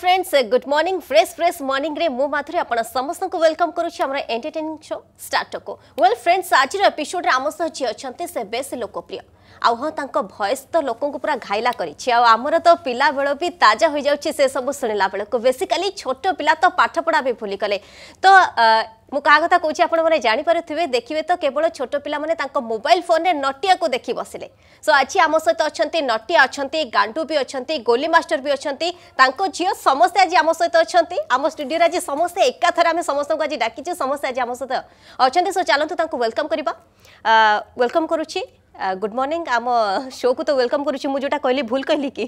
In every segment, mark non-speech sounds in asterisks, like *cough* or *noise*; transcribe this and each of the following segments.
Friends good morning fresh fresh morning रे मु माधुरी आपण समस्त को वेलकम करूछि हमर एंटरटेनिंग शो स्टार्ट को वेल फ्रेंड्स आज रो एपिसोड रे हम सह जे अछंते से बेस लोकप्रिय ଆଉ ହଁ ତାଙ୍କ ଭଏସ୍ ତ ଲୋକଙ୍କୁ ପୁରା ଘାଇଲା କରିଛି ଆଉ ଆମର ତ ପିଲାବେଳ ବି ତାଜା ହୋଇଯାଉଛି ସେସବୁ ଶୁଣିଲା ବେଳକୁ ବେସିକାଲି ଛୋଟ ପିଲା ତ ପାଠପଢ଼ା ବି ଭୁଲିଗଲେ ତ ମୁଁ କାହା କଥା କହୁଛି ଆପଣମାନେ ଜାଣିପାରୁଥିବେ ଦେଖିବେ ତ କେବଳ ଛୋଟ ପିଲାମାନେ ତାଙ୍କ ମୋବାଇଲ ଫୋନରେ ନଟିଆକୁ ଦେଖି ବସିଲେ ସୋ ଆଜି ଆମ ସହିତ ଅଛନ୍ତି ନଟିଆ ଅଛନ୍ତି ଗାଣ୍ଡୁ ବି ଅଛନ୍ତି ଗୋଲି ମାଷ୍ଟର ବି ଅଛନ୍ତି ତାଙ୍କ ଝିଅ ସମସ୍ତେ ଆଜି ଆମ ସହିତ ଅଛନ୍ତି ଆମ ଷ୍ଟୁଡ଼ିଓରେ ଆଜି ସମସ୍ତେ ଏକାଥରେ ଆମେ ସମସ୍ତଙ୍କୁ ଆଜି ଡାକିଛୁ ସମସ୍ତେ ଆଜି ଆମ ସହିତ ଅଛନ୍ତି ସୋ ଚାଲନ୍ତୁ ତାଙ୍କୁ ୱେଲକମ୍ କରିବା ୱେଲକମ୍ କରୁଛି गुड मर्निंग आम शो को तो वेलकम करुच्ची मुझे जोटा कहली भूल कहली कि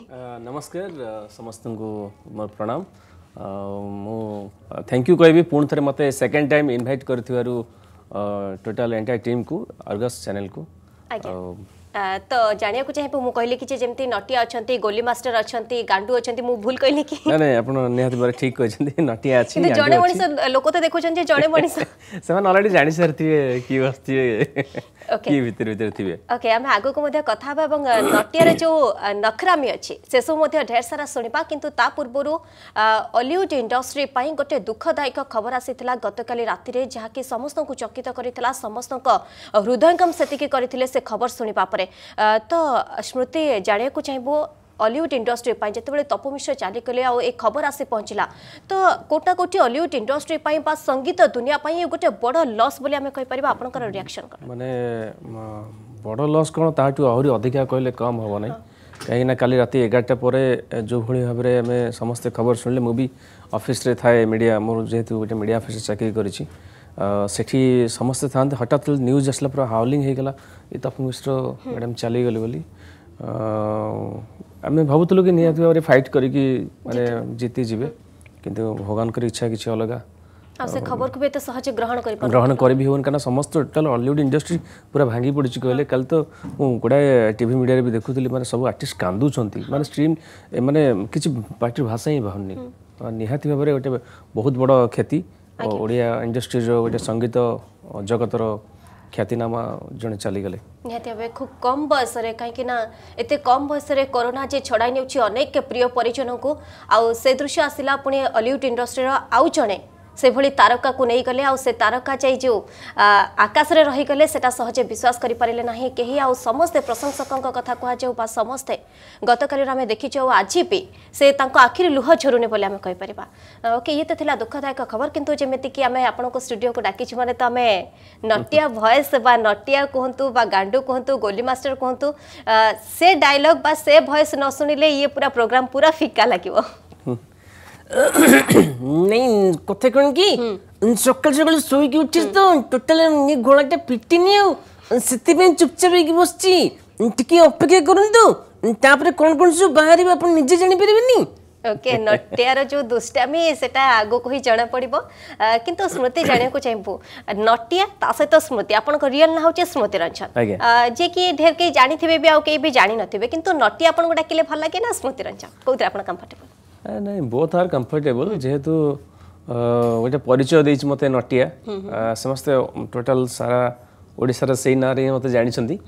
नमस्कार समस्त को मोर प्रणाम मु थैंक यू कह पुण थे मत सेकेंड टाइम इनभैट कर टोटाल एंटायर टीम को अर्गस चैनल को ତ ଜାଣିବାକୁ ଚାହିଁବୁ ମୁଁ କହିଲି କି ଯେମିତି ନଟିଆ ଅଛନ୍ତି ଗୋଲି ମାଷ୍ଟର ଅଛନ୍ତି ଗାଣ୍ଡୁ ଅଛନ୍ତି ମୁଁ ଭୁଲ କହିଲି କି ନା ନାଇଁ ଆପଣ ନିହାତି ଭାବରେ ଠିକ କହିଛନ୍ତି ନଟିଆ ଅଛି କିନ୍ତୁ ଜଣେ ମଣିଷ ଲୋକ ତ ଦେଖୁଛନ୍ତି ଯେ ଜଣେ ମଣିଷ ସେମାନେ ଅଲରେଡି ଜାଣି ସାରିଥିବେ କି ବସିଥିବେ କି ଭିତରେ ଭିତରେ ଥିବେ ଓକେ ଆମେ ଆଗକୁ ମଧ୍ୟ କଥା ହେବା ଏବଂ ନଟିଆର ଯେଉଁ ନଖରାମି ଅଛି ସେସବୁ ମଧ୍ୟ ଢେର ସାରା ଶୁଣିବା କିନ୍ତୁ ତା ପୂର୍ବରୁ ଅଲିଉଡ୍ ଇଣ୍ଡଷ୍ଟ୍ରି ପାଇଁ ଗୋଟେ ଦୁଃଖଦାୟକ ଖବର ଆସିଥିଲା ଗତକାଲି ରାତିରେ ଯାହାକି ସମସ୍ତଙ୍କୁ ଚକିତ କରିଥିଲା ସମସ୍ତଙ୍କ ହୃଦୟଙ୍ଗମ ସେତିକି କରିଥିଲେ ସେ ଖବର ଶୁଣିବା ପରେ ଉପରେ ତ ସ୍ମୃତି ଜାଣିବାକୁ ଚାହିଁବୁ ଅଲିଉଡ଼ ଇଣ୍ଡଷ୍ଟ୍ରି ପାଇଁ ଯେତେବେଳେ ଚାଲି କଲେ ଆଉ ଏ ଖବର ଆସି ପହଞ୍ଚିଲା ତ କୋଟା କୋଟି ଅଲିଉଡ଼ ଇଣ୍ଡଷ୍ଟ୍ରି ପାଇଁ ବା ସଙ୍ଗୀତ ଦୁନିଆ ପାଇଁ ଗୋଟେ ବଡ଼ ଲସ୍ ବୋଲି ଆମେ କହିପାରିବା ଆପଣଙ୍କର ରିଆକ୍ସନ୍ କ'ଣ ମାନେ ବଡ଼ ଲସ୍ କ'ଣ ତାଠୁ ଆହୁରି ଅଧିକା କହିଲେ କମ୍ ହେବ ନାହିଁ କାହିଁକିନା କାଲି ରାତି ଏଗାରଟା ପରେ ଯେଉଁଭଳି ଭାବରେ ଆମେ ସମସ୍ତେ ଖବର ଶୁଣିଲେ ମୁଁ ବି ଅଫିସ୍ରେ ଥାଏ ମିଡ଼ିଆ ମୋର ଯେହେତୁ ଗୋଟେ ମିଡ଼ିଆ ଅଫିସରେ ଚାକିରି କରିଛି ସେଠି ସମସ୍ତେ ଥାଆନ୍ତି ହଠାତ୍ ନ୍ୟୁଜ୍ ଆସିଲା ପୁରା ହାଉଲିଂ ହେଇଗଲା ଏ ତପନ ମିଶ୍ର ମ୍ୟାଡ଼ାମ୍ ଚାଲିଗଲେ ବୋଲି ଆମେ ଭାବୁଥିଲୁ କି ନିହାତି ଭାବରେ ଫାଇଟ୍ କରିକି ମାନେ ଜିତିଯିବେ କିନ୍ତୁ ଭଗବାନଙ୍କର ଇଚ୍ଛା କିଛି ଅଲଗା ଆଉ ସେ ଖବରକୁ ବି ଏତେ ସହଜ ଗ୍ରହଣ କରିପାରିବ ଗ୍ରହଣ କରିବି ହେବନି କାରଣ ସମସ୍ତ ଟୋଟାଲ ହଲିଉଡ଼ ଇଣ୍ଡଷ୍ଟ୍ରି ପୁରା ଭାଙ୍ଗି ପଡ଼ିଛି କହିଲେ କାଲି ତ ମୁଁ ଗୁଡ଼ାଏ ଟିଭି ମିଡ଼ିଆରେ ବି ଦେଖୁଥିଲି ମାନେ ସବୁ ଆର୍ଟିଷ୍ଟ କାନ୍ଦୁଛନ୍ତି ମାନେ ଷ୍ଟ୍ରିମ୍ ମାନେ କିଛି ପାଟିର ଭାଷା ହିଁ ବାହାରୁନି ନିହାତି ଭାବରେ ଗୋଟେ ବହୁତ ବଡ଼ କ୍ଷତି ଓଡ଼ିଆ ଇଣ୍ଡଷ୍ଟ୍ରିର ଗୋଟେ ସଙ୍ଗୀତ ଜଗତର ଖ୍ୟାତିନାମା ଜଣେ ଚାଲିଗଲେ ନିହାତି ଭାବେ ଖୁବ୍ କମ୍ ବୟସରେ କାହିଁକି ନା ଏତେ କମ୍ ବୟସରେ କରୋନା ଯେ ଛଡ଼ାଇ ନେଉଛି ଅନେକ ପ୍ରିୟ ପରିଜନଙ୍କୁ ଆଉ ସେ ଦୃଶ୍ୟ ଆସିଲା ପୁଣି ଅଲିଉଡ଼ ଇଣ୍ଡଷ୍ଟ୍ରିର ଆଉ ଜଣେ ସେଭଳି ତାରକାକୁ ନେଇଗଲେ ଆଉ ସେ ତାରକା ଯାଇ ଯେଉଁ ଆକାଶରେ ରହିଗଲେ ସେଟା ସହଜେ ବିଶ୍ୱାସ କରିପାରିଲେ ନାହିଁ କେହି ଆଉ ସମସ୍ତେ ପ୍ରଶଂସକଙ୍କ କଥା କୁହାଯାଉ ବା ସମସ୍ତେ ଗତକାଲିର ଆମେ ଦେଖିଛୁ ଆଉ ଆଜି ବି ସେ ତାଙ୍କ ଆଖିରେ ଲୁହ ଝରୁନି ବୋଲି ଆମେ କହିପାରିବା ଓକେ ଇଏ ତ ଥିଲା ଦୁଃଖଦାୟକ ଖବର କିନ୍ତୁ ଯେମିତିକି ଆମେ ଆପଣଙ୍କୁ ଷ୍ଟୁଡ଼ିଓକୁ ଡାକିଛୁ ମାନେ ତ ଆମେ ନଟିଆ ଭଏସ୍ ବା ନଟିଆ କୁହନ୍ତୁ ବା ଗାଣ୍ଡୁ କୁହନ୍ତୁ ଗୋଲି ମାଷ୍ଟର କୁହନ୍ତୁ ସେ ଡାଇଲଗ୍ ବା ସେ ଭଏସ୍ ନ ଶୁଣିଲେ ଇଏ ପୁରା ପ୍ରୋଗ୍ରାମ୍ ପୁରା ଫିକା ଲାଗିବ নেই কথা কোন কি সকাল সকাল শুইকি উঠিস তো টোটাল ঘোড়াটা পিটিনি ଆଉ ସେଥିପାଇଁ ଚୁପଚାପ ହେଇକି ବସିଛି ଟିକେ ଅପେକ୍ଷା କରନ୍ତୁ ତାପରେ କ'ଣ କ'ଣ ସବୁ ବାହାରିବ ଆପଣ ନିଜେ ଜାଣିପାରିବେନି ଓକେ ନଟିଆର ଯେଉଁ ଦୁଷ୍ଟାମି ସେଟା ଆଗକୁ ହିଁ ଜଣାପଡ଼ିବ କିନ୍ତୁ ସ୍ମୃତି ଜାଣିବାକୁ ଚାହିଁବୁ ନଟିଆ ତା ସହିତ ସ୍ମୃତି ଆପଣଙ୍କ ରିଅଲ ନାଁ ହେଉଛି ସ୍ମୃତି ରଞ୍ଜନ ଯିଏକି ଢେର କେହି ଜାଣିଥିବେ ବି ଆଉ କେହି ବି ଜାଣିନଥିବେ କିନ୍ତୁ ନଟିଆ ଆପଣଙ୍କୁ ଡାକିଲେ ଭଲ ଲାଗେ ନା ସ୍ମୃତି ରଞ୍ଜନ କୋଉଥିରେ ଆପଣ କମ୍ଫର୍ଟେବଲ नहीं बोथ आर कंफर्टेबल जेहेतु गोटे परिचय दे मत नटिया समस्ते टोटल सारा ओडार से ना मतलब जानते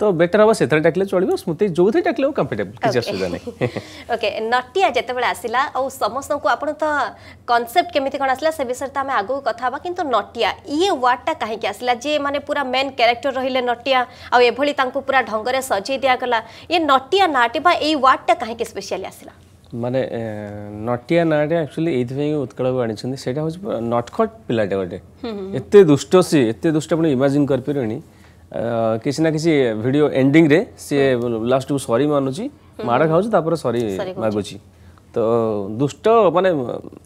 तो बेटर हम से डाकिले चलो स्मृति जो थे डाकिले कंफर्टेबल किसी असुविधा नहीं नटिया जिते आसला और समस्त को आप कनसेप्ट केमी कौन आसला से विषय तो आम आगे कथा कि नटिया ये वार्डटा कहीं आसला जे मैंने पूरा मेन क्यारेक्टर रे नटिया पूरा ढंग से सजे दिगला ये नटिया नाटे ये वार्डटा कहीं स्पेशिया आसला ମାନେ ନଟିଆ ନାଁଟା ଆକ୍ଚୁଆଲି ଏଇଥିପାଇଁ ଉତ୍କଳକୁ ଆଣିଛନ୍ତି ସେଇଟା ହେଉଛି ନଟଖଟ ପିଲାଟେ ଗୋଟେ ଏତେ ଦୁଷ୍ଟ ସିଏ ଏତେ ଦୁଷ୍ଟ ଆପଣ ଇମାଜିନ୍ କରିପାରିବେନି କିଛି ନା କିଛି ଭିଡ଼ିଓ ଏଣ୍ଡିଂରେ ସିଏ ଲାଷ୍ଟକୁ ସରି ମାନୁଛି ମାଡ଼ ଖାଉଛି ତାପରେ ସରି ମାଗୁଛି তো দুষ্ট মানে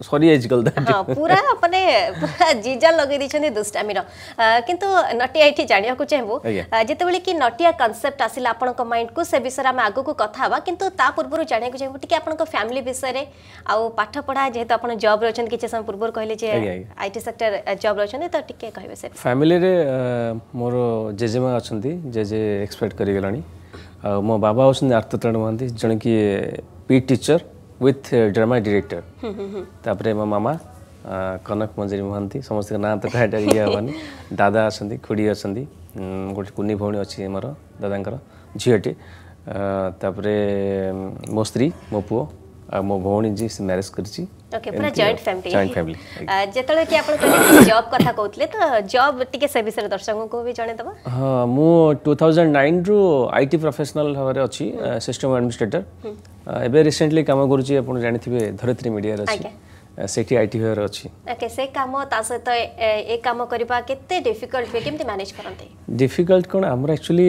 সরি এজ গল দ্যাট পুরা মানে পুরা জিজা লগাই দিছন্তি দুষ্টামির কিন্তু নটিয়া এটি জানিয়া কো চাইবো যেতবেলে কি নটিয়া কনসেপ্ট আসিলা আপনক মাইন্ড কো সে বিষয়ে আমি আগু কো কথা হবা কিন্তু তা পূর্বরু জানিয়া কো চাইবো টিকে আপনক ফ্যামিলি বিষয়ে আউ পাঠ পড়া যেহেতু আপন জব রে অছেন কিছু সময় পূর্বর কইলে যে আইটি সেক্টর জব রে অছেন তো টিকে কইবে সে ফ্যামিলি রে মোর জেজেমা অছন্তি জেজে এক্সপেক্ট করি গলানি মো বাবা অছন্তি আর্তত্রাণ মহান্তি জনকি P teacher with drama director ତାପରେ ମୋ ମାମା କନକ ମଞ୍ଜରୀ ମହାନ୍ତି ସମସ୍ତଙ୍କ ନାଁ ତ କାହିଁଟା ଇଏ ହେବନି ଦାଦା ଅଛନ୍ତି ଖୁଡ଼ି ଅଛନ୍ତି ଗୋଟେ କୁନି ଭଉଣୀ ଅଛି ମୋର ଦାଦାଙ୍କର ଝିଅଟି ତାପରେ ମୋ ସ୍ତ୍ରୀ ମୋ ପୁଅ ଆଉ ମୋ ଭଉଣୀ ଯିଏ ସେ ମ୍ୟାରେଜ୍ କରିଛି ओके पूरा जॉइंट फैमिली जॉइंट फैमिली जेतळे की आपण जॉब कथा कहतले तो जॉब टिके से विषय दर्शकों को भी जणे दबा हां मु 2009 रु आईटी प्रोफेशनल हवारे अछि सिस्टम एडमिनिस्ट्रेटर ଏବେ ରିସେଣ୍ଟଲି କାମ କରୁଛି ଆପଣ ଜାଣିଥିବେ ଧରିତ୍ରୀ ମିଡ଼ିଆରେ ଅଛି ସେଠି ଆଇଟି ହବାର ଅଛି ଓକେ ସେ କାମ ତା ସହିତ ଏ କାମ କରିବା କେତେ ଡିଫିକଲ୍ଟ ହୁଏ କେମିତି ମ୍ୟାନେଜ କରନ୍ତି ଡିଫିକଲ୍ଟ କ'ଣ ଆମର ଆକ୍ଚୁଆଲି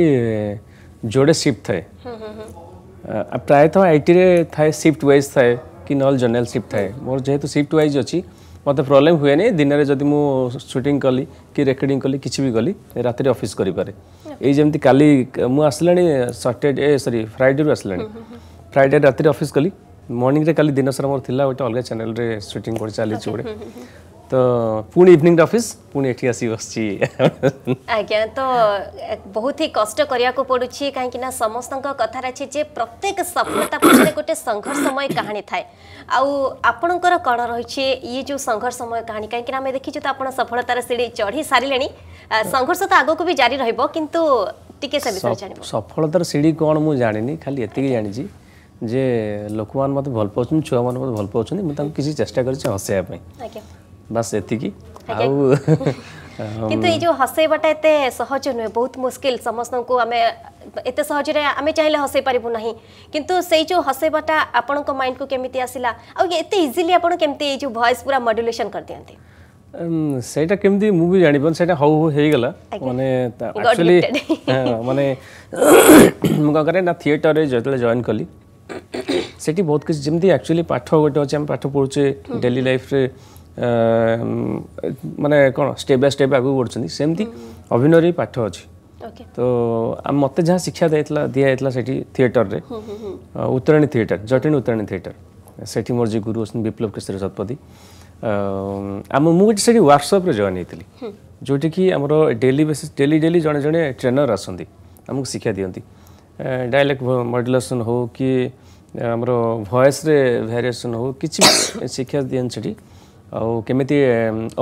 ଯୋଡ଼େ ସିଫ୍ଟ ଥାଏ ପ୍ରାୟତଃ ଆଇଟିରେ ଥାଏ ସିଫ୍ଟ ୱାଇଜ୍ ଥାଏ କି ନହେଲେ ଜେନେରାଲ ସିଫ୍ଟ ଥାଏ ମୋର ଯେହେତୁ ସିଫ୍ଟ ୱାଇଜ୍ ଅଛି ମୋତେ ପ୍ରୋବ୍ଲେମ୍ ହୁଏନି ଦିନରେ ଯଦି ମୁଁ ସୁଟିଂ କଲି କି ରେକର୍ଡ଼ିଂ କଲି କିଛି ବି କଲି ରାତିରେ ଅଫିସ୍ କରିପାରେ ଏଇ ଯେମିତି କାଲି ମୁଁ ଆସିଲାଣି ସଟର୍ଡେ ସରି ଫ୍ରାଇଡ଼େରୁ ଆସିଲାଣି ফ্রাইডে রাতে অফিস কলি মর্নিংরে কালি দিনসারা মোর লা গোটে অলগা চ্যানেলরে শুটিং করে চালিছি গোটে তো পুনি ইভিনিং অফিস পুনি এটি আসি বসছি আজ্ঞা তো বহুত হি কষ্ট করিয়াকু পড়ুছি কাহিঁকি না সমস্তଙ୍କ কথার আছে যে প্রত্যেক সফলতা পছরে গোটে সংঘর্ষময় কাহিনী থাকে আউ আপনার কোণ রয়েছে ইয়ে যে সংঘর্ষময় কাহিনী কাহিঁকি না আমি দেখিছু তো আপনার সফলতার সিঁড়ি চড়ি সারিলে সংঘর্ষ তো আগুকু বি জারি রহব কিন্তু টিকে সে বিষয়ে জানিব সফলতার সিঁড়ি কোণ মু জানিনি খালি এতিকি জানিছি ଯେ ଲୋକମାନେ ମୋତେ ଭଲ ପାଉଛନ୍ତି ଛୁଆମାନେ ମୋତେ ଭଲ ପାଉଛନ୍ତି ମୁଁ ତାଙ୍କୁ କିଛି ଚେଷ୍ଟା କରିଛି ହସାଇବା ପାଇଁ ବାସ୍ ଏତିକି ଆଉ କିନ୍ତୁ ଏଇ ଯେଉଁ ହସାଇବାଟା ଏତେ ସହଜ ନୁହେଁ ବହୁତ ମୁସ୍କିଲ ସମସ୍ତଙ୍କୁ ଆମେ ଏତେ ସହଜରେ ଆମେ ଚାହିଁଲେ ହସାଇ ପାରିବୁ ନାହିଁ କିନ୍ତୁ ସେଇ ଯେଉଁ ହସାଇବାଟା ଆପଣଙ୍କ ମାଇଣ୍ଡକୁ କେମିତି ଆସିଲା ଆଉ ଏତେ ଇଜିଲି ଆପଣ କେମିତି ଏଇ ଯେଉଁ ଭଏସ୍ ପୁରା ମଡ୍ୟୁଲେସନ୍ କରିଦିଅନ୍ତି ସେଇଟା କେମିତି ମୁଁ ବି ଜାଣିପାରୁନି ସେଇଟା ହଉ ହଉ ହେଇଗଲା ମାନେ ଆକ୍ଚୁଆଲି ମାନେ ମୁଁ କ'ଣ କରେ ନା ଥିଏଟରରେ ଯେତେବେଳେ ଜଏନ୍ କଲି সেটি ବହୁତ କିଛି ଯେମିତି ଆକ୍ଚୁଆଲି ପାଠ ଗୋଟେ ଅଛି ଆମେ ପାଠ ପଢ଼ୁଛେ ଡେଲି ଲାଇଫ୍ରେ ମାନେ କ'ଣ ଷ୍ଟେପ୍ ବାଇ ଷ୍ଟେପ୍ ଆଗକୁ ବଢ଼ୁଛନ୍ତି ସେମିତି ଅଭିନୟରେ ବି ପାଠ ଅଛି ତ ମୋତେ ଯାହା ଶିକ୍ଷା ଦେଇଥିଲା ଦିଆଯାଇଥିଲା ସେଠି ଥିଏଟର୍ରେ ଉତ୍ତରାଣୀ ଥିଏଟର୍ ଜଟିଣୀ ଉତ୍ତରାଣୀ ଥିଏଟର୍ ସେଠି ମୋର ଯିଏ ଗୁରୁ ଅଛନ୍ତି ବିପ୍ଲବ କେଶରୀ ଶତପଥୀ ଆମ ମୁଁ ଗୋଟେ ସେଠି ୱାର୍କସପ୍ରେ ଜଏନ୍ ହେଇଥିଲି ଯେଉଁଠିକି ଆମର ଡେଲି ବେସିସ୍ ଡେଲି ଡେଲି ଜଣେ ଜଣେ ଟ୍ରେନର୍ ଆସନ୍ତି ଆମକୁ ଶିକ୍ଷା ଦିଅନ୍ତି ଡାଇଲେକ୍ଟ ମଡ୍ୟୁଲେସନ୍ ହେଉ କି ଆମର ଭଏସ୍ରେ ଭେରିଏସନ୍ ହଉ କିଛି ଶିକ୍ଷା ଦିଅନ୍ତି ସେଠି ଆଉ କେମିତି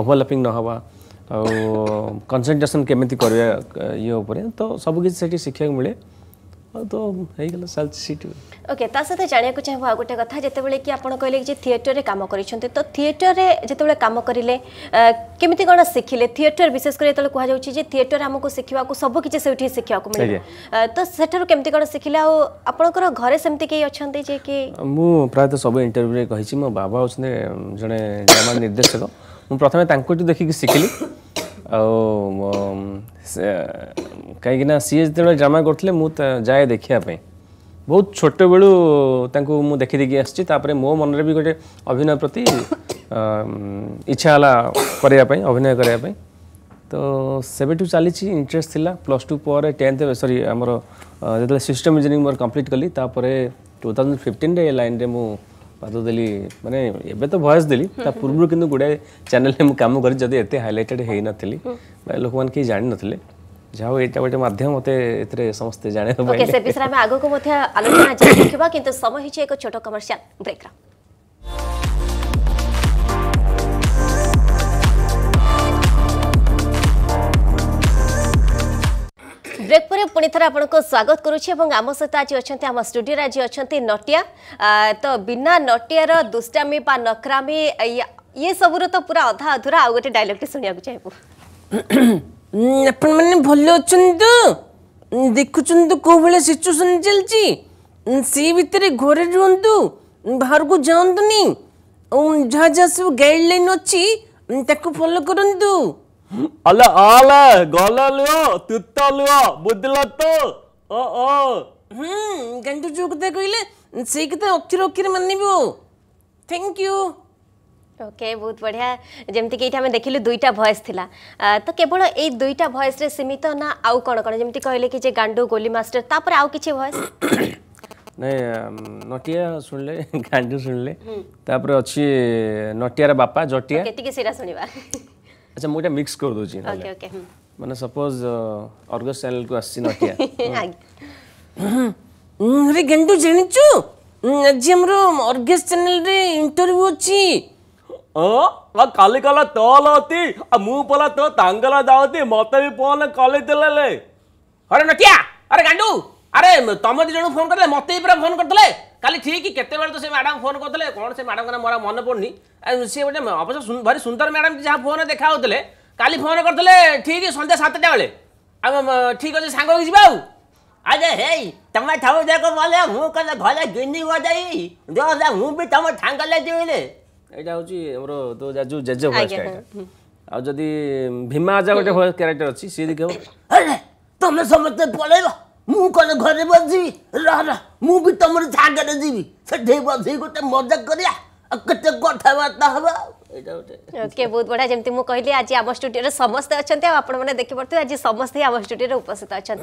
ଓଭରଲାପିଂ ନହେବା ଆଉ କନସେନ୍ଟ୍ରେସନ୍ କେମିତି କରିବା ଇଏ ଉପରେ ତ ସବୁକିଛି ସେଠି ଶିଖିବାକୁ ମିଳେ তো ହେଇଗଲା ଚାଲିଛି ସେଠି ଓକେ ତା ସହିତ ଜାଣିବାକୁ ଚାହିଁବୁ ଆଉ ଗୋଟେ କଥା ଯେତେବେଳେ କି ଆପଣ କହିଲେ ଯେ ଥିଏଟରରେ କାମ କରିଛନ୍ତି ତ ଥିଏଟରରେ ଯେତେବେଳେ କାମ କରିଲେ କେମିତି କ'ଣ ଶିଖିଲେ ଥିଏଟର ବିଶେଷ କରି ଯେତେବେଳେ କୁହାଯାଉଛି ଯେ ଥିଏଟର ଆମକୁ ଶିଖିବାକୁ ସବୁ କିଛି ସେଠି ଶିଖିବାକୁ ମିଳେ ତ ସେଠାରୁ କେମିତି କ'ଣ ଶିଖିଲେ ଆଉ ଆପଣଙ୍କର ଘରେ ସେମିତି କେହି ଅଛନ୍ତି ଯେ କି ମୁଁ ପ୍ରାୟତଃ ସବୁ ଇଣ୍ଟରଭ୍ୟୁରେ କହିଛି ମୋ ବାବା ହେଉଛନ୍ତି ଜଣେ ନିର୍ଦ୍ଦେଶକ ମୁଁ ପ୍ରଥମେ ତାଙ୍କଠୁ ଦେଖିକି ଶିଖିଲି ଆଉ କାହିଁକିନା ସିଏ ଯେତେବେଳେ ଡ୍ରାମା କରୁଥିଲେ ମୁଁ ଯାଏ ଦେଖିବା ପାଇଁ ବହୁତ ଛୋଟବେଳୁ ତାଙ୍କୁ ମୁଁ ଦେଖି ଦେଖିଦେଖି ଆସିଛି ତାପରେ ମୋ ମନରେ ବି ଗୋଟେ ଅଭିନୟ ପ୍ରତି ଇଚ୍ଛା ହେଲା କରିବା ପାଇଁ ଅଭିନୟ କରିବା ପାଇଁ ତ ସେବେଠୁ ଚାଲିଛି ଇଣ୍ଟରେଷ୍ଟ ଥିଲା ପ୍ଲସ୍ ଟୁ ପରେ ଟେନ୍ଥ ସରି ଆମର ଯେତେବେଳେ ସିଷ୍ଟମ୍ ଇଞ୍ଜିନିୟରିଂ ମୋର କମ୍ପ୍ଲିଟ୍ କଲି ତାପରେ ଟୁ ଥାଉଜେଣ୍ଡ ଫିଫ୍ଟିନ୍ରେ ଏ ଲାଇନ୍ରେ ମୁଁ ପାଦଦେଲି ମାନେ ଏବେ ତ ଭଏସ୍ ଦେଲି ତା ପୂର୍ବରୁ କିନ୍ତୁ ଗୁଡ଼ାଏ ଚ୍ୟାନେଲରେ ମୁଁ କାମ କରି ଯଦି ଏତେ ହାଇଲାଇଟେଡ୍ ହେଇନଥିଲି ମାନେ ଲୋକମାନେ କେହି ଜାଣିନଥିଲେ ଯାହା ଏଇଟା ଗୋଟେ ମାଧ୍ୟମ ମୋତେ ଏଥିରେ ସମସ୍ତେ ଜାଣିବା ପାଇଁ ସେ ବିଷୟରେ ଆମେ ଆଗକୁ ମଧ୍ୟ ଆଲୋଚନା ଜାରି ରଖିବା କିନ୍ତୁ ସମୟ ହେଇଛି ଏକ ଛୋଟ କମର୍ସିଆଲ ବ୍ରେକ୍ର ব্রেক পরে পুঁ থে আপনার স্বাগত করুছি এবং আমার সহ আজ অনেক আমার স্টুডিওরে আজ অনেক নটিয়া তো বিনা নটিয়ার দুষ্টামি বা নকরামি ইয়ে সবুর তো পুরা অধা অধুরা আউ গোটে ডাইলগটি শুণিয়া চাইবু আপন মানে ভাল অনেক দেখুছেন তো কোভাবে সিচুয়েসন চলছি সে ভিতরে ঘরে রুহতু ବାହାରକୁ ଯାଆନ୍ତୁନି ଯାହା ଯାହା ସବୁ ଗାଇଡ଼ଲାଇନ୍ ଅଛି ତାକୁ ଫଲୋ କରନ୍ତୁ ಅಲ್ಲ ಆಲ ಗೊಲಲು ತುತ್ತಲ್ವ ಬುದ್ದಿಲತ್ತು ಓ ಓ ಹ್ಮ್ ಗಂಟು ಚೂಕತೆ ಕೊಯ್ಲೆ ಸಿಗತೆ ಒಕ್ಕಿರ ಒಕ್ಕಿರ ಮನ್ನಿವು ಥ್ಯಾಂಕ್ ಯು ওকে বহুত বঢ়িয়া যেমিতি কি এইটা আমি দেখিলু দুইটা ভয়েস থিলা তো কেবল এই দুইটা ভয়েস রে সীমিত না আউ কোন কোন যেমিতি কইলে কি যে গান্ডু গোলি মাস্টার তারপরে আউ কিছি ভয়েস ନାଇଁ ନଟିଆ ଶୁଣିଲେ ଗାଣ୍ଡୁ ଶୁଣିଲେ ତାପରେ ଅଛି ନଟିଆର ବାପା ଜଟିଆ ଟିକେ ସେଇଟା ଶୁଣିବା ଆଚ୍ଛା ମୁଁ ଏଇଟା ମିକ୍ସ କରିଦେଉଛି ମାନେ ସପୋଜ ଅର୍ଗସ୍ ଚ୍ୟାନେଲକୁ ଆସିଛି ନଟିଆ ଆରେ ଗେଣ୍ଡୁ ଜାଣିଛୁ ଆଜି ଆମର ଅର୍ଗସ୍ ଚ୍ୟାନେଲରେ ଇଣ୍ଟରଭ୍ୟୁ ଅଛି କାଲି କଲ ତୋଲ ଅତି ଆଉ ମୁଁ ପଲା ତୋ ତାଙ୍ଗଲା ଦାଉତି ମତେ ବି ଫୋନ କଲି ଦେଲେ ଅରେ ନଟିଆ ଆରେ ଗାଣ୍ଡୁ ଆରେ ତମେ ଦି ଜଣଙ୍କୁ ଫୋନ କରିଦେଲେ ମତେ ବି ପୁରା ଫୋନ କରିଦେଲେ কালি ঠিক কেতবে তো সে ম্যাডাম ফোন করলে কোণ সে ম্যাডাম মোর মনে পড়ুনি সে গোটে অবশ্য ভারি সুন্দর ম্যাডাম যা ফোন দেখা হলে কালি ফোন করলে ঠিক সন্ধ্যা সাতটা বেড়ে ঠিক আছে সাঙ্গ হয়ে যা আরে হেই তুমি থাও দেখো বলে মু কলে ঘরে গিনি বজাই দে মু বি তুমি ঠাঙ্গলে দিলে এটা হচ্ছে আমার তো জাজু জেজে ভয়েস আর যদি ভীমা আজা গোটে ক্যারেক্টার অছি সে দেখব আরে তোমরা সমস্তে পলাইবা म कले घर बसब् रहर म त मिस बसेको गते मजा करिया! କେତେ କଥାବାର୍ତ୍ତା ହେବା ओके बहुत बढ़िया जमी मुझे कहली आज आम स्टूडियो समस्ते अच्छा आपने देखिपे आज समस्ते आम स्टूडियो उपस्थित अच्छा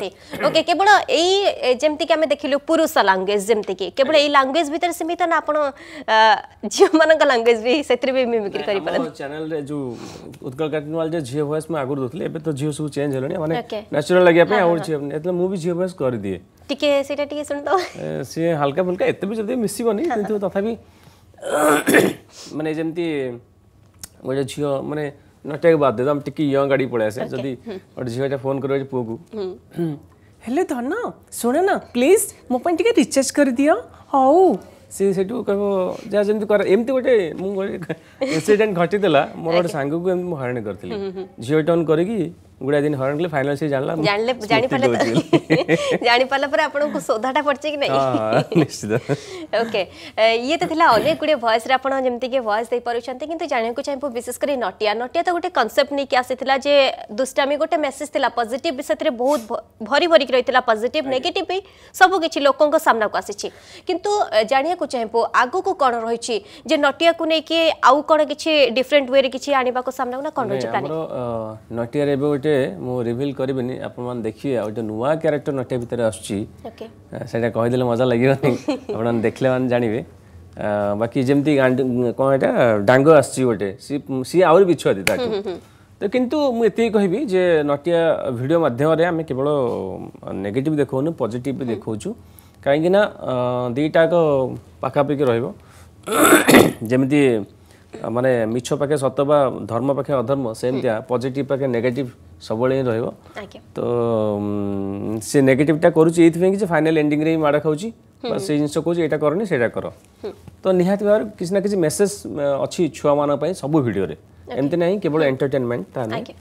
ओके केवल यही जमती कि आम देखिलु पुरुष लांगुएज जमती कि केवल यही लांगुएज भितर सीमित ना आप झील मान लांगुएज भी से मिमिक्री कर चैनल हाँ, हाँ, जो उत्कल काटनवाल जे झील वॉइस मैं आगुरी दूसरी एवं तो झील सब चेंज होने मैंने नेचुरल लगे और झील मुझे झील वॉइस करदिए टिके सेटा टिके सुन तो सी हल्का फुल्का एते भी जदी मिसिबनी किंतु तथापि ମାନେ ଯେମିତି ଗୋଟେ ଝିଅ ମାନେ ନଟିଆକୁ ବାଦ ଦେଇଦେବ ଆମେ ଟିକେ ୟଙ୍ଗ ଗାଡ଼ି ପଳେଇ ଆସେ ଯଦି ଗୋଟେ ଝିଅଟା ଫୋନ୍ କରିବ ପୁଅକୁ ହେଲେ ଧନ ଶୁଣ ନା ପ୍ଲିଜ୍ ମୋ ପାଇଁ ଟିକେ ରିଚାର୍ଜ କରିଦିଅ ହଉ ସେ ସେଠୁ କହିବ ଯାହା ଯେମିତି କରେ ଏମିତି ଗୋଟେ ମୁଁ ଗୋଟେ ଇନ୍ସିଡେଣ୍ଟ ଘଟିଥିଲା ମୋର ଗୋଟେ ସାଙ୍ଗକୁ ଏମିତି ମୁଁ ହଇରାଣ କରିଥିଲି ଝିଅ ଟର୍ନ କରିକି गुड़ा दिन हरण के फाइनल से जान ला जान ले जानी पाला जानी पाला पर आपन को सोधाटा पड़चे कि नहीं हां निश्चित ओके ये तो थिला अनेक गुडे वॉइस रे आपन जेंति के वॉइस दे परु छन किंतु जाने को चाहे विशेष करी नटिया नटिया तो गुटे कांसेप्ट नहीं कि आसीतिला जे दुष्टामी गुटे मैसेज थिला पॉजिटिव बिसतरे बहुत भरी भरी रहितिला पॉजिटिव नेगेटिव भी सब किछि लोकन को सामना को आसीछि किंतु जानिए को चाहे पो आगो को कोन रहिछि जे नटिया को नेके आउ कोन किछि डिफरेंट वे रे किछि आनिबा को सामना को ना कोन रहिछि प्लानिंग नटिया रे बे ଗୋଟେ ମୁଁ ରିଭିଲ୍ କରିବିନି ଆପଣମାନେ ଦେଖିବେ ଆଉ ଗୋଟେ ନୂଆ କ୍ୟାରେକ୍ଟର ନଟିଆ ଭିତରେ ଆସୁଛି ସେଇଟା କହିଦେଲେ ମଜା ଲାଗିବନି ଆପଣମାନେ ଦେଖିଲେ ମାନେ ଜାଣିବେ ବାକି ଯେମିତି କ'ଣ ଏଇଟା ଡାଙ୍ଗ ଆସିଛି ଗୋଟେ ସିଏ ଆହୁରି ବିଛୁଆତି ତାକୁ ତ କିନ୍ତୁ ମୁଁ ଏତିକି କହିବି ଯେ ନଟିଆ ଭିଡ଼ିଓ ମାଧ୍ୟମରେ ଆମେ କେବଳ ନେଗେଟିଭ୍ ଦେଖାଉନୁ ପଜିଟିଭ୍ ବି ଦେଖାଉଛୁ କାହିଁକିନା ଦୁଇଟାକ ପାଖାପାଖି ରହିବ ଯେମିତି ମାନେ ମିଛ ପାଖେ ସତ ବା ଧର୍ମ ପାଖେ ଅଧର୍ମ ସେମିତିଆ ପଜିଟିଭ୍ ପାଖେ ନେଗେଟିଭ୍ ସବୁବେଳେ ହିଁ ରହିବ ତ ସେ ନେଗେଟିଭଟା କରୁଛି ଏଇଥିପାଇଁ କି ଯେ ଫାଇନାଲ୍ ଏଣ୍ଡିଂରେ ହିଁ ମାଡ଼ ଖାଉଛି ବା ସେଇ ଜିନିଷ କହୁଛି ଏଇଟା କରନି ସେଇଟା କର ତ ନିହାତି ଭାବରେ କିଛି ନା କିଛି ମେସେଜ୍ ଅଛି ଛୁଆମାନଙ୍କ ପାଇଁ ସବୁ ଭିଡ଼ିଓରେ ଏମିତି ନାହିଁ କେବଳ ଏଣ୍ଟରଟେନମେଣ୍ଟ ତାହା ନାହିଁ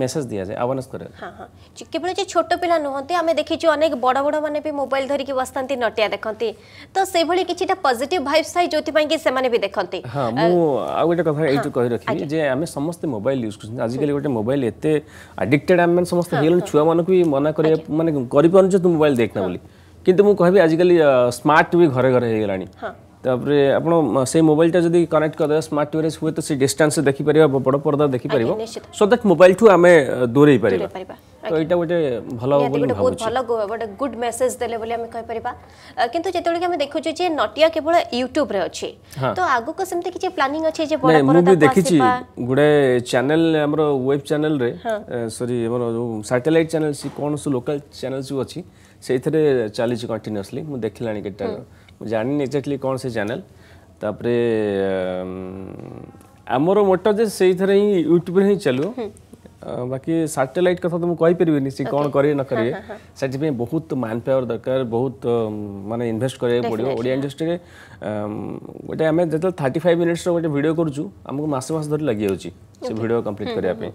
মেসেজ দিয়া যায় আওয়ারনেস করে হ্যাঁ হ্যাঁ কেবল যে ছোট পিলা নুহতি আমি দেখিছু অনেক বড় বড় মানে বি মোবাইল ধরিকি বসতান্তি নটিয়া দেখন্তি তো সেইভাবে কিছুটা পজিটিভ ভাইবস থাই যোতি পাই কি সেমানে বি দেখন্তি হ্যাঁ মু আউ গোটে কথা এইটু কই রাখিবি যে আমি সমস্ত মোবাইল ইউজ করছি আজি কালি গোটে মোবাইল এতে আডিক্টেড আমি সমস্ত হেলন ছুয়া মানুকু মনা করে মানে করি পারু যে তুমি মোবাইল দেখনা বলি কিন্তু মু কহিবি আজি কালি স্মার্ট টিভি ঘরে ঘরে হয়ে গলানি হ্যাঁ তাপরে আপনার সেই মোবাইলটা যদি কনেক্ট করে স্মার্ট টিভিরে হুয়ে তো সেই ডিস্টান্স দেখিপার বড় পর্দা দেখিপার সো দ্যাট মোবাইল ঠু আমি দূরেই পার তো এটা গোটে ভাল ভাল গোটে গুড মেসেজ দেলে বলে আমি কই কিন্তু যেতবেলে আমি দেখুছি যে নটিয়া কেবল ইউটিউব রে আছে তো আগকো সেমতে কিছু প্ল্যানিং আছে যে বড় পর্দা পাসিবা দেখিছি গুড়ে চ্যানেল আমার ওয়েব চ্যানেল রে সরি আমার স্যাটেলাইট চ্যানেল সি কোন সু লোকাল চ্যানেল সু আছে সেইথিরে চালিছি কন্টিনিউয়াসলি মু দেখিলানি কেটা ଜାଣିନି ଏକ୍ଜାକ୍ଟଲି କ'ଣ ସେ ଚ୍ୟାନେଲ୍ ତାପରେ ଆମର ମୋଟର ଯେ ସେଇଥିରେ ହିଁ ୟୁଟ୍ୟୁବରେ ହିଁ ଚାଲୁ ବାକି ସାଟେଲାଇଟ୍ କଥା ତ ମୁଁ କହିପାରିବିନି ସେ କ'ଣ କରିବେ ନ କରିବେ ସେଥିପାଇଁ ବହୁତ ମ୍ୟାନ୍ ପାୱାର ଦରକାର ବହୁତ ମାନେ ଇନଭେଷ୍ଟ କରିବାକୁ ପଡ଼ିବ ଓଡ଼ିଆ ଇଣ୍ଡଷ୍ଟ୍ରିରେ ଗୋଟେ ଆମେ ଯେତେବେଳେ ଥାର୍ଟି ଫାଇଭ୍ ମିନିଟ୍ସର ଗୋଟେ ଭିଡ଼ିଓ କରୁଛୁ ଆମକୁ ମାସ ମାସ ଧରି ଲାଗିଯାଉଛି ସେ ଭିଡ଼ିଓ କମ୍ପ୍ଲିଟ୍ କରିବା ପାଇଁ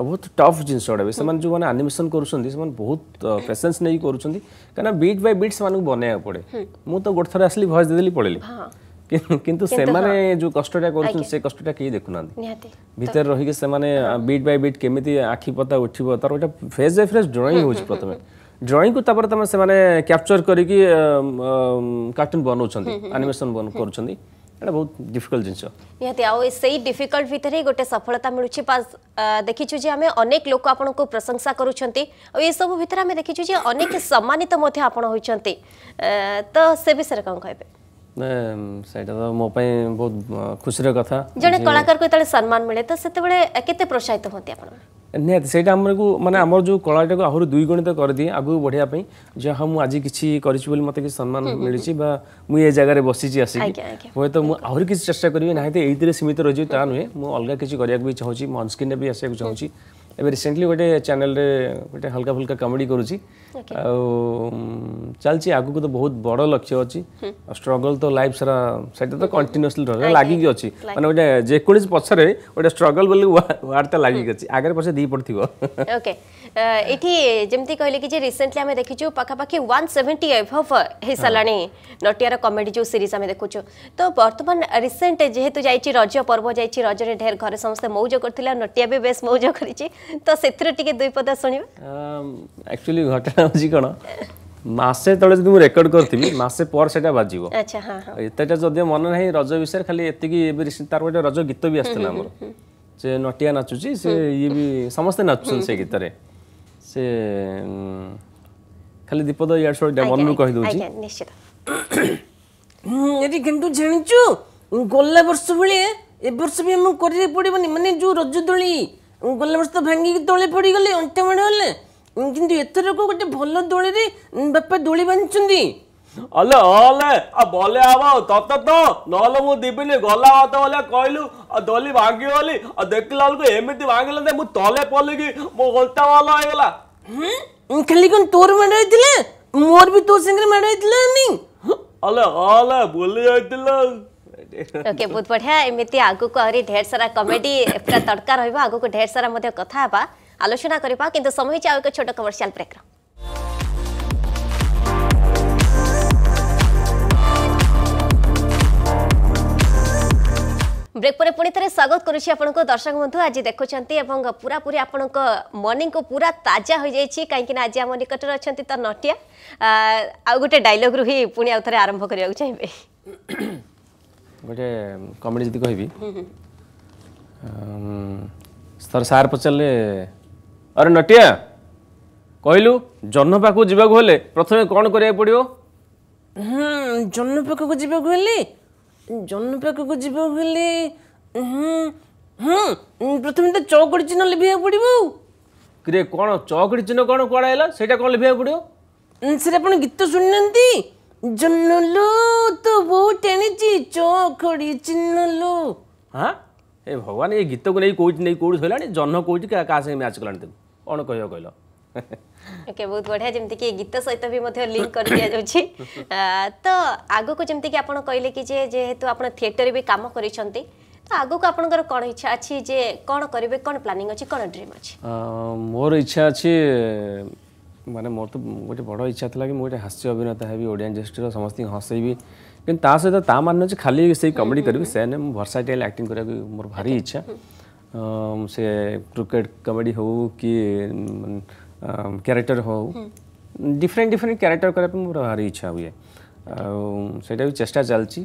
बहुत टफ जिनसा भी जो मैंने आनिमेसन करुँचान बहुत पेसेंस नहीं करुँच बै बीट से बनवाक पड़े मुझे गोटे थर आस भयस दे पड़े किंतु जो कष्टा कर किए देखुना भितर तो- रही बीट बै बिट के हाँ। uh, आखि पता उठ तार गोटे फ्रेज बै फ्रेज ड्रई हो प्रथम ड्रईंग तुम से आनिमेसन कर এটা বহুত ডিফিকল্ট জিনিস নিহতি আও সেই ডিফিকল্ট ভিতরে গোটে সফলতা মিলুছি পাস দেখিছু যে আমি অনেক লোক আপনার প্রশংসা করুছন্তি আর এসব ভিতরে আমি দেখিছু যে অনেক সম্মানিত মধ্যে আপনার হইছন্তি তো সে বিষয়ে কোন কইবে ସେଇଟା ତ ମୋ ପାଇଁ ବହୁତ ଖୁସିର କଥା ଜଣେ କଳାକାରକୁ ଯେତେବେଳେ ସମ୍ମାନ ମିଳେ ତ ସେତେବେଳେ କେତେ ପ୍ରୋତ୍ସାହିତ ହୁଅନ୍ତି ଆପଣ ନିହାତି ସେଇଟା ଆମକୁ ମାନେ ଆମର ଯେଉଁ କଳାଟାକୁ ଆହୁରି ଦୁଇଗୁଣିତ କରିଦିଏ ଆଗକୁ ବଢ଼ିବା ପାଇଁ ଯାହା ମୁଁ ଆଜି କିଛି କରିଛି ବୋଲି ମୋତେ କିଛି ସମ୍ମାନ ମିଳିଛି ବା ମୁଁ ଏ ଜାଗାରେ ବସିଛି ଆସିକି ହୁଏତ ମୁଁ ଆହୁରି କିଛି ଚେଷ୍ଟା କରିବି ନିହାତି ଏଇଥିରେ ସୀମିତ ରହିଯିବି ତାହା ନୁହେଁ ମୁଁ ଅଲଗା କିଛି କରିବାକୁ ବି ଚାହୁଁଛି ମୁଁ ଅନ୍ସ୍କ୍ରିନ୍ରେ ବି ଆସିବାକୁ ଚାହୁଁଛି ଏବେ ରିସେଣ୍ଟଲି ଗୋଟେ ଚ୍ୟାନେଲରେ ଗୋଟେ ହାଲକା ଫୁଲକା କମେଡ଼ି କରୁଛି ଆଉ ଚାଲିଛି ଆଗକୁ ତ ବହୁତ ବଡ଼ ଲକ୍ଷ୍ୟ ଅଛି ଷ୍ଟ୍ରଗଲ୍ ତ ଲାଇଫ୍ ସାରା ସେଇଟା ତ କଣ୍ଟିନ୍ୟୁସଲି ରହିଲା ଲାଗିକି ଅଛି ମାନେ ଗୋଟେ ଯେକୌଣସି ପଛରେ ଗୋଟେ ଷ୍ଟ୍ରଗଲ୍ ବୋଲି ୱାର୍ଡ଼ଟା ଲାଗିକି ଅଛି ଆଗରେ ପଛେ ଦୁଇ ପଟ ଥିବ ଓକେ ଏଠି ଯେମିତି କହିଲେ କି ଯେ ରିସେଣ୍ଟଲି ଆମେ ଦେଖିଛୁ ପାଖାପାଖି ୱାନ୍ ସେଭେଣ୍ଟି ଏଭଭ୍ ହେଇସାରିଲାଣି ନଟିଆର କମେଡ଼ି ଯେଉଁ ସିରିଜ୍ ଆମେ ଦେଖୁଛୁ ତ ବର୍ତ୍ତମାନ ରିସେଣ୍ଟ ଯେହେତୁ ଯାଇଛି ରଜ ପର୍ବ ଯାଇଛି ରଜରେ ଢେର ଘରେ ସମସ୍ତେ ମଉଜ କରିଥିଲେ ଆଉ ନଟିଆ ବି ବେଶ୍ ମଉଜ କରିଛି ତ ସେଥିରେ ଟିକେ ଦୁଇ ପଦ ଶୁଣିବା ଆକ୍ଚୁଆଲି ଘଟଣା ହେଉଛି କ'ଣ ମାସେ ତଳେ ଯଦି ମୁଁ ରେକର୍ଡ କରିଥିବି ମାସେ ପରେ ସେଇଟା ବାଜିବ ଏତେଟା ଯଦିଓ ମନେ ନାହିଁ ରଜ ବିଷୟରେ ଖାଲି ଏତିକି ଏବେ ତାର ଗୋଟେ ରଜ ଗୀତ ବି ଆସିଥିଲା ଆମର ସେ ନଟିଆ ନାଚୁଛି ସେ ଇଏ ବି ସମସ୍ତେ ନାଚୁଛନ୍ତି ସେ ଗୀତରେ ସେ ଖାଲି ଦୀପଦ ଇଆଡ଼େ ସିଆଡ଼େ ମନରୁ କହିଦେଉଛି ଏଠି କିନ୍ତୁ ଜାଣିଛୁ ଗଲା ବର୍ଷ ଭଳିଆ ଏ ବର୍ଷ ବି ଆମକୁ କରିବାକୁ ପଡ଼ିବନି ମାନେ ଯେଉଁ ରଜ ଦୋଳି ବର୍ଷ ତ ଭାଙ୍ଗିକି ଦୋଳି ପଡ଼ିଗଲେ ଅଣ୍ଟା ମାଡ଼ ହେଲେ କିନ୍ତୁ ଏଥରକ ଗୋଟେ ଭଲ ଦୋଳିରେ ବାପା ଦୋଳି ବାନ୍ଧିଛନ୍ତି ଅଲେ ଅଲେ ଆଉ ବଲେ ହବ ଆଉ ତତେ ତ ନହେଲେ ମୁଁ ଦିବିନି ଗଲା ମତେ ଭଳିଆ କହିଲୁ ଆଉ ଦୋଲି ଭାଙ୍ଗି ଗଲି ଆଉ ଦେଖିଲା ବେଳକୁ ଏମିତି ଭାଙ୍ଗିଲା ଯେ ମୁଁ ତଳେ ପଲିକି ମୋ ଅଣ୍ଟା ଭଲ ହେଇଗଲା ଖାଲି କ'ଣ ତୋର ମାଡ଼ ହେଇଥିଲା ମୋର ବି ତୋ ସାଙ୍ଗରେ ମାଡ଼ ହେଇଥିଲା ଅଲେ ଅଲେ ଭୁଲି ଯାଇଥିଲା ओके बहुत बढ़िया एमती आगक आहरी ढेर सारा कमेडी पूरा तड़का रहा आगे ढेर सारा कथा आलोचना करवा कि समय आउ एक छोट कमर्सील ब्रेक र ବ୍ରେକ୍ ପରେ ପୁଣି ଥରେ ସ୍ୱାଗତ କରୁଛି ଆପଣଙ୍କୁ ଦର୍ଶକ ବନ୍ଧୁ ଆଜି ଦେଖୁଛନ୍ତି ଏବଂ ପୁରାପୁରି ଆପଣଙ୍କ ମର୍ଣ୍ଣିଂକୁ ପୁରା ତାଜା ହୋଇଯାଇଛି କାହିଁକିନା ଆଜି ଆମ ନିକଟରେ ଅଛନ୍ତି ତ ନଟିଆ ଆଉ ଗୋଟେ ଡାଇଲଗ୍ରୁ ହିଁ ପୁଣି ଆଉ ଥରେ ଆରମ୍ଭ କରିବାକୁ ଚାହିଁବେ *coughs* ଗୋଟେ କମେଡ଼ି ଯଦି କହିବି ଥରେ ସାର୍ ପଚାରିଲେ ଆରେ ନଟିଆ କହିଲୁ ଜହ୍ନ ପାଖକୁ ଯିବାକୁ ହେଲେ ପ୍ରଥମେ କ'ଣ କରିବାକୁ ପଡ଼ିବ ଜହ୍ନ ପାଖକୁ ଯିବାକୁ ହେଲେ ଜହ୍ନ ପାଖକୁ ଯିବାକୁ ହେଲେ ପ୍ରଥମେ ତ ଚୌକଡ଼ି ଚିହ୍ନ ଲିଭିବାକୁ ପଡ଼ିବ କିରେ କ'ଣ ଚୌକଡ଼ି ଚିହ୍ନ କ'ଣ କୁଆଡ଼େ ହେଲା ସେଇଟା କ'ଣ ଲିଭିବାକୁ ପଡ଼ିବ ସେଟା ଆପଣ ଗୀତ ଶୁଣିନାହାନ୍ତି জুল্লু তো বউ টেনেছি চোখড়ি চিল্লু হ্যাঁ এ ভগবান এই গীতକୁ ନେଇ କହୁଛି ନେଇ କୋଉଠି ଶୋଇଲାଣି ଜହ୍ନ କହୁଛି କାହା ସାଙ୍ଗେ ମ୍ୟାଚ୍ କଲାଣି ତାକୁ କ'ଣ କହିବ କହିଲ ଓକେ ବହୁତ ବଢ଼ିଆ ଯେମିତିକି ଗୀତ ସହିତ ବି ମଧ୍ୟ ଲିଙ୍କ୍ କରିଦିଆଯାଉଛି ତ ଆଗକୁ ଯେମିତିକି ଆପଣ କହିଲେ କି ଯେ ଯେହେତୁ ଆପଣ ଥିଏଟର ବି କାମ କରିଛନ୍ତି ତ ଆଗକୁ ଆପଣଙ୍କର କ'ଣ ଇଚ୍ଛା ଅଛି ଯେ କ'ଣ କରିବେ କ'ଣ ପ୍ଲାନିଂ ଅଛି କ'ଣ ଡ୍ରିମ୍ ଅଛି ମୋର ଇଚ୍ଛା ଅଛି मैंने मोर तो गोटे बड़ इच्छा था कि मुझे हास्य अभिनेता हे ओडिया इंडस्ट्री समस्त हसैबी कितना तो ता मान खाली से कमेडी करी से ना भरसाइटाइल आक्ट करा मोर भारी इच्छा से क्रिकेट कमेडी हो कि क्यारेक्टर हो डिफरेंट डिफरेंट क्यारेक्टर करने मोर भारी इच्छा हुए आईटा भी चेष्टा चलती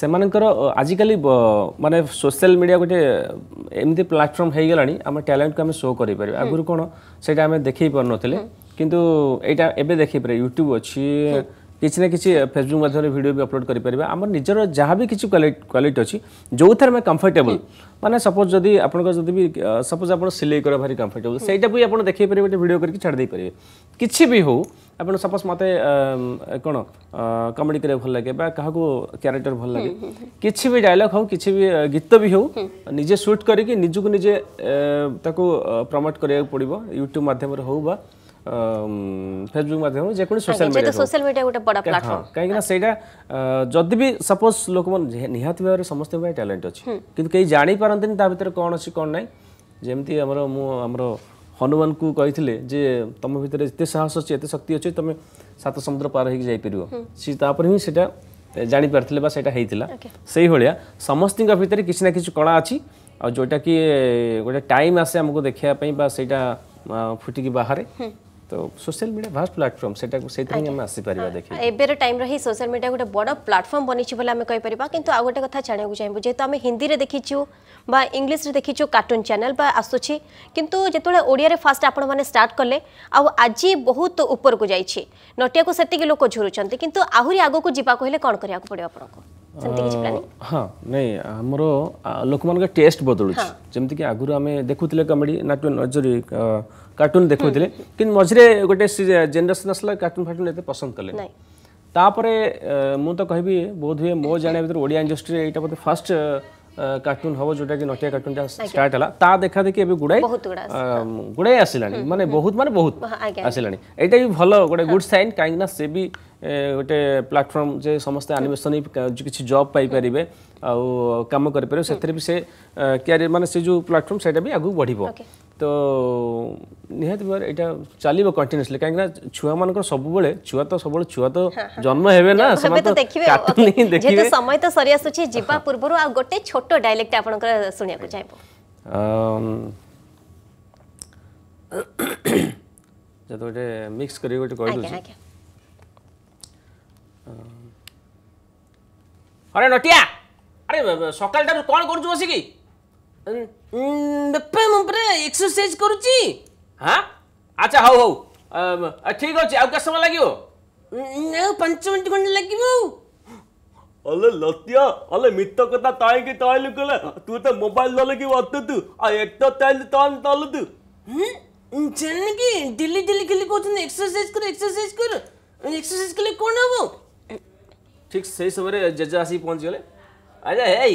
ସେମାନଙ୍କର ଆଜିକାଲି ମାନେ ସୋସିଆଲ ମିଡ଼ିଆ ଗୋଟେ ଏମିତି ପ୍ଲାଟଫର୍ମ ହେଇଗଲାଣି ଆମ ଟ୍ୟାଲେଣ୍ଟକୁ ଆମେ ଶୋ କରିପାରିବା ଆଗରୁ କ'ଣ ସେଇଟା ଆମେ ଦେଖେଇ ପାରୁନଥିଲେ କିନ୍ତୁ ଏଇଟା ଏବେ ଦେଖେଇପାରିବା ୟୁଟ୍ୟୁବ୍ ଅଛି କିଛି ନା କିଛି ଫେସବୁକ୍ ମାଧ୍ୟମରେ ଭିଡ଼ିଓ ବି ଅପଲୋଡ଼ କରିପାରିବା ଆମର ନିଜର ଯାହା ବି କିଛି କ୍ୱାଲିଟି ଅଛି ଯେଉଁଥିରେ ଆମେ କମ୍ଫର୍ଟେବୁଲ୍ ମାନେ ସପୋଜ୍ ଯଦି ଆପଣଙ୍କର ଯଦି ବି ସପୋଜ୍ ଆପଣ ସିଲେଇ କରିବା ଭାରି କମ୍ଫର୍ଟେବୁଲ୍ ସେଇଟା ବି ଆପଣ ଦେଖେଇ ପାରିବେ ଗୋଟେ ଭିଡ଼ିଓ କରିକି ଛାଡ଼ି ଦେଇପାରିବେ କିଛି ବି ହଉ ଆପଣ ସପୋଜ୍ ମୋତେ କ'ଣ କମେଡ଼ି କରିବାକୁ ଭଲ ଲାଗେ ବା କାହାକୁ କ୍ୟାରେକ୍ଟର ଭଲ ଲାଗେ କିଛି ବି ଡାଇଲଗ୍ ହେଉ କିଛି ବି ଗୀତ ବି ହେଉ ନିଜେ ସୁଟ୍ କରିକି ନିଜକୁ ନିଜେ ତାକୁ ପ୍ରମୋଟ୍ କରିବାକୁ ପଡ଼ିବ ୟୁଟ୍ୟୁବ୍ ମାଧ୍ୟମରେ ହେଉ ବା ଫେସବୁକ୍ ମାଧ୍ୟମରେ ଯେକୌଣସି ସୋସିଆଲ୍ ମିଡ଼ିଆ ସୋସିଆଲ୍ ମିଡ଼ିଆ ଗୋଟେ ବଡ଼ ପ୍ଲାଟଫର୍ମ କାହିଁକିନା ସେଇଟା ଯଦି ବି ସପୋଜ୍ ଲୋକମାନେ ନିହାତି ଭାବରେ ସମସ୍ତଙ୍କ ପାଇଁ ଟ୍ୟାଲେଣ୍ଟ ଅଛି କିନ୍ତୁ କେହି ଜାଣିପାରନ୍ତିନି ତା ଭିତରେ କ'ଣ ଅଛି କ'ଣ ନାହିଁ ଯେମିତି ଆମର ମୁଁ ଆମର ହନୁମାନଙ୍କୁ କହିଥିଲେ ଯେ ତମ ଭିତରେ ଏତେ ସାହସ ଅଛି ଏତେ ଶକ୍ତି ଅଛି ତମେ ସାତ ସମୁଦ୍ର ପାର ହେଇକି ଯାଇପାରିବ ସେ ତାପରେ ହିଁ ସେଇଟା ଜାଣିପାରିଥିଲେ ବା ସେଇଟା ହେଇଥିଲା ସେଇଭଳିଆ ସମସ୍ତଙ୍କ ଭିତରେ କିଛି ନା କିଛି କଳା ଅଛି ଆଉ ଯେଉଁଟାକି ଗୋଟେ ଟାଇମ୍ ଆସେ ଆମକୁ ଦେଖିବା ପାଇଁ ବା ସେଇଟା ଫୁଟିକି ବାହାରେ তো সোশ্যাল মিডিয়া ভাস্ট প্ল্যাটফর্ম সেটা সেইথিপাই আমি আসিপারিবা দেখি এবের টাইম রহি সোশ্যাল মিডিয়া গোটে বড় প্ল্যাটফর্ম বনিছি বলে আমি কইপারিবা কিন্তু আউ গোটে কথা জাণিবাকু চাইবু যেহেতু আমি হিন্দিরে দেখিছু বা ইংলিশরে দেখিছু কার্টুন চ্যানেল বা আসুছি কিন্তু যেতবে ওড়িয়ারে ফার্স্ট আপন মানে স্টার্ট কলে আউ আজি বহুত উপরকু যাইছি নটিয়াকু সেতিকি লোক ঝুরুচন্তি কিন্তু আহুরি আগুকু যিবাকু কইলে কোন করিয়াকু পড়িব আপনাকু ହଁ ନାଇଁ ଆମର ଲୋକମାନଙ୍କ ଟେଷ୍ଟ ବଦଳୁଛି ଯେମିତିକି ଆଗରୁ ଆମେ ଦେଖୁଥିଲେ କମେଡ଼ି ସରି କାର୍ଟୁନ୍ ଦେଖୁଥିଲେ କିନ୍ତୁ ମଝିରେ ଗୋଟେ ଜେନେରେସନ୍ ଆସିଲା କାର୍ଟୁନ୍ ଫାର୍ଟୁନ୍ ଏତେ ପସନ୍ଦ କଲେ ତାପରେ ମୁଁ ତ କହିବି ବୋଧ ହୁଏ ମୋ ଜାଣିବା ଭିତରେ ଓଡ଼ିଆ ଇଣ୍ଡଷ୍ଟ୍ରିରେ ଏଇଟା ବୋଧେ ଫାର୍ଷ୍ଟ କାର୍ଟୁନ୍ ହେବ ଯେଉଁଟାକି ନଟିଆ କାର୍ଟୁନ୍ଟା ଷ୍ଟାର୍ଟ ହେଲା ତା ଦେଖା ଦେଖି ଏବେ ଗୁଡ଼ାଏ ଗୁଡ଼ାଏ ଆସିଲାଣି ମାନେ ବହୁତ ମାନେ ବହୁତ ଆସିଲାଣି ଏଇଟା ବି ଭଲ ଗୋଟେ ଗୁଡ୍ ସାଇନ୍ କାହିଁକିନା ସେ ବି ଗୋଟେ ପ୍ଲାଟଫର୍ମ ଯେ ସମସ୍ତେ ଆନିମେସନ୍ କିଛି ଜବ୍ ପାଇପାରିବେ ଆଉ କାମ କରିପାରିବେ ସେଥିରେ ବି ସେ କ୍ୟାରିୟର ମାନେ ସେ ଯେଉଁ ପ୍ଲାଟଫର୍ମ ସେଇଟା ବି ଆଗକୁ ବଢ଼ିବ ତ ନିହାତି ଭାବରେ ଏଇଟା ଚାଲିବ କଣ୍ଟିନ୍ୟୁସଲି କାହିଁକିନା ଛୁଆମାନଙ୍କର ସବୁବେଳେ ଛୁଆ ତ ସବୁବେଳେ ଛୁଆ ତ ଜନ୍ମ ହେବେ ନା ସେମାନେ ତ ଦେଖିବେ ଯେହେତୁ ସମୟ ତ ସରି ଆସୁଛି ଯିବା ପୂର୍ବରୁ ଆଉ ଗୋଟେ ଛୋଟ ଡାଇଲେକ୍ଟ ଆପଣଙ୍କର ଶୁଣିବାକୁ ଚାହିଁବୁ ଯଦି ଗୋଟେ ମିକ୍ସ କରି ଗୋଟେ କହିଦେଉଛି ଆରେ ନଟିଆ ଆରେ ସକାଳଟାରୁ କ'ଣ କରୁଛୁ ବସିକି ବାପା ମୁଁ ପୁରା ଏକ୍ସରସାଇଜ କରୁଛି ହଁ ଆଚ୍ଛା ହଉ ହଉ ଠିକ୍ ଅଛି ଆଉ କେତେ ସମୟ ଲାଗିବ ଆଉ ପାଞ୍ଚ ମିନିଟ୍ ଖଣ୍ଡେ ଲାଗିବ ଆଉ अले लतिया अले मित्त कथा ताई के ताई लुकले तू तो मोबाइल लोले की बात तू आ एक तो ताई तान ताल तू हम्म चलने की दिल्ली दिल्ली के लिए कुछ नहीं एक्सरसाइज कर एक्सरसाइज कर एक्सरसाइज के लिए कौन है वो ठीक सही समय जजा आसी पहुंच गए अच्छा है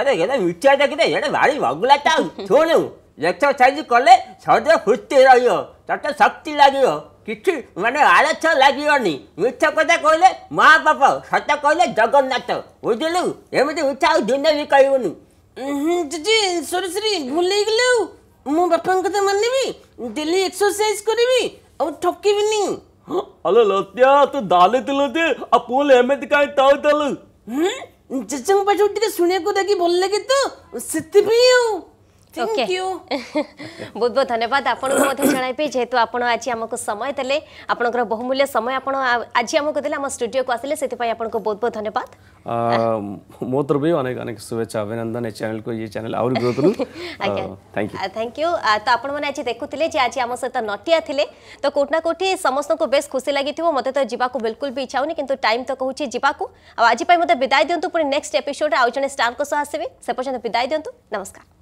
અરે એને વિચારતા કીધું એને મારી વગલાતા છોડ્યું એક્સરસાઇઝ કલે શરીર ફૂટતી રહ્યો તટે શક્તિ લાગ્યો কিছু মানে আলস্য লাগিবনি মিথ্য কথা কইলে মহাপাপ সত কইলে জগন্নাথ বুঝলু এমনি মিথ্যা আউ দিনে বি কইবনু দিদি সরি সরি ভুল গেলু মো বাপাঙ্ কথা মানিবি ডেলি এক্সরসাইজ করিবি আউ ঠকিবিনি হ্যালো লতিয়া তো দালে তুলতে আ পুল এমনি কাই তাও তালু হুম ଜେଜେଙ୍କ ପାଖରୁ ଟିକେ ଶୁଣିବାକୁ ଦେଖି ଭଲ ଲାଗେ ତ ସେଥିପାଇଁ ଆଉ बहुत बहुत *laughs* धन्यवाद आपको जनईबी जेहेतु आज आमको समय दे आपंकर बहुमूल्य समय आज आमको दे स्टूडियो को आसे से आपको बहुत बहुत धन्यवाद मो तरफ भी अनेक अनेक शुभे अभिनंदन चैनल को ये चैनल आज ग्रोथ थैंक यू तो आप देखुले आज आम सहित नटिया थे तो कौटना कौटी समस्त को बेस खुशी लगे थोड़ा मत तो जीवाक बिल्कुल भी इच्छा होनी कि टाइम तो कहे जावाक आज मतलब विदाय दिंतु पुणी नेक्स्ट एपिसोड आउ जे स्टार्क आसवे विदाय दिंतु नमस्कार